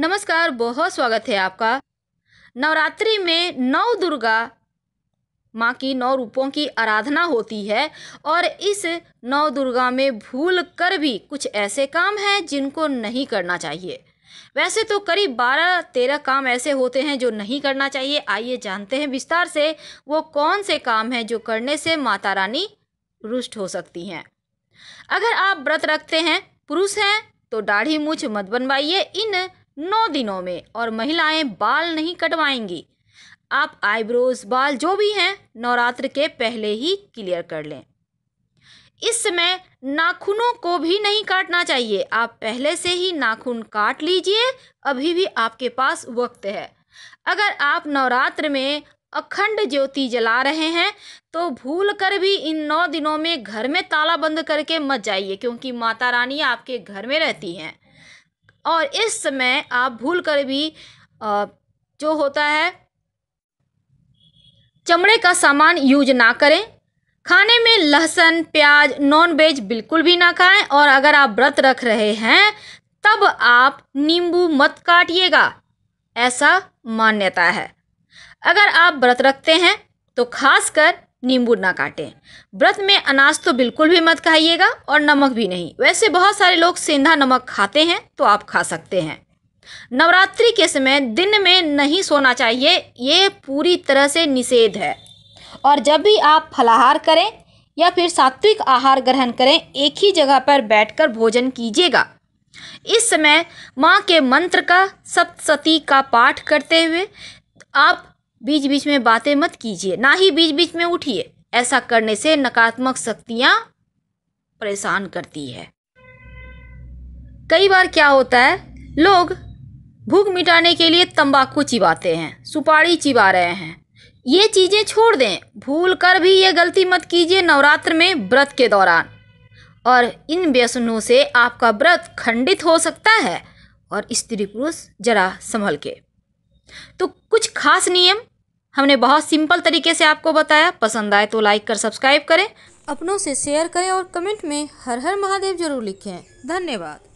नमस्कार बहुत स्वागत है आपका नवरात्रि में नौ दुर्गा माँ की नौ रूपों की आराधना होती है और इस नौ दुर्गा में भूल कर भी कुछ ऐसे काम हैं जिनको नहीं करना चाहिए वैसे तो करीब बारह तेरह काम ऐसे होते हैं जो नहीं करना चाहिए आइए जानते हैं विस्तार से वो कौन से काम हैं जो करने से माता रानी रुष्ट हो सकती हैं अगर आप व्रत रखते हैं पुरुष हैं तो दाढ़ी मूछ मत बनवाइए इन नौ दिनों में और महिलाएं बाल नहीं कटवाएंगी आप आईब्रोज बाल जो भी हैं नवरात्र के पहले ही क्लियर कर लें इस समय नाखूनों को भी नहीं काटना चाहिए आप पहले से ही नाखून काट लीजिए अभी भी आपके पास वक्त है अगर आप नवरात्र में अखंड ज्योति जला रहे हैं तो भूल कर भी इन नौ दिनों में घर में ताला बंद करके मत जाइए क्योंकि माता रानी आपके घर में रहती हैं और इस समय आप भूल कर भी जो होता है चमड़े का सामान यूज ना करें खाने में लहसुन प्याज नॉन वेज बिल्कुल भी ना खाएं और अगर आप व्रत रख रहे हैं तब आप नींबू मत काटिएगा ऐसा मान्यता है अगर आप व्रत रखते हैं तो खासकर नींबू ना काटें व्रत में अनाज तो बिल्कुल भी मत खाइएगा और नमक भी नहीं वैसे बहुत सारे लोग सेंधा नमक खाते हैं तो आप खा सकते हैं नवरात्रि के समय दिन में नहीं सोना चाहिए ये पूरी तरह से निषेध है और जब भी आप फलाहार करें या फिर सात्विक आहार ग्रहण करें एक ही जगह पर बैठकर भोजन कीजिएगा इस समय माँ के मंत्र का सप्तती का पाठ करते हुए आप बीच बीच में बातें मत कीजिए ना ही बीच बीच में उठिए ऐसा करने से नकारात्मक शक्तियाँ परेशान करती है कई बार क्या होता है लोग भूख मिटाने के लिए तंबाकू चिबाते हैं सुपारी चिबा रहे हैं ये चीज़ें छोड़ दें भूल कर भी ये गलती मत कीजिए नवरात्र में व्रत के दौरान और इन व्यसनों से आपका व्रत खंडित हो सकता है और स्त्री पुरुष जरा संभल के तो कुछ खास नियम हमने बहुत सिंपल तरीके से आपको बताया पसंद आए तो लाइक कर सब्सक्राइब करें अपनों से शेयर करें और कमेंट में हर हर महादेव जरूर लिखें धन्यवाद